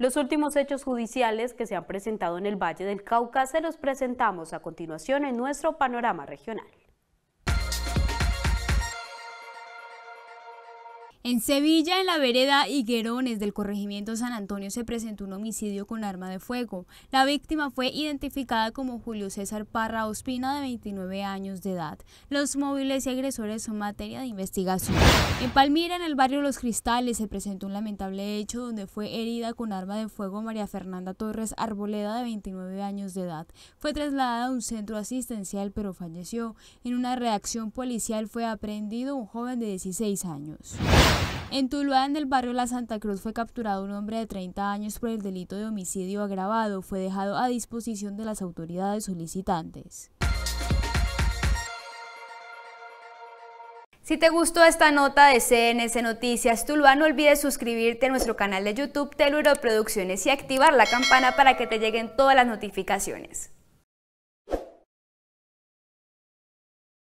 Los últimos hechos judiciales que se han presentado en el Valle del Cauca se los presentamos a continuación en nuestro panorama regional. En Sevilla, en la vereda Higuerones del corregimiento San Antonio, se presentó un homicidio con arma de fuego. La víctima fue identificada como Julio César Parra Ospina, de 29 años de edad. Los móviles y agresores son materia de investigación. En Palmira, en el barrio Los Cristales, se presentó un lamentable hecho donde fue herida con arma de fuego María Fernanda Torres Arboleda, de 29 años de edad. Fue trasladada a un centro asistencial, pero falleció. En una reacción policial fue aprehendido un joven de 16 años. En Tuluá, en el barrio La Santa Cruz, fue capturado un hombre de 30 años por el delito de homicidio agravado. Fue dejado a disposición de las autoridades solicitantes. Si te gustó esta nota de CNC Noticias Tuluá, no olvides suscribirte a nuestro canal de YouTube Teluro Producciones y activar la campana para que te lleguen todas las notificaciones.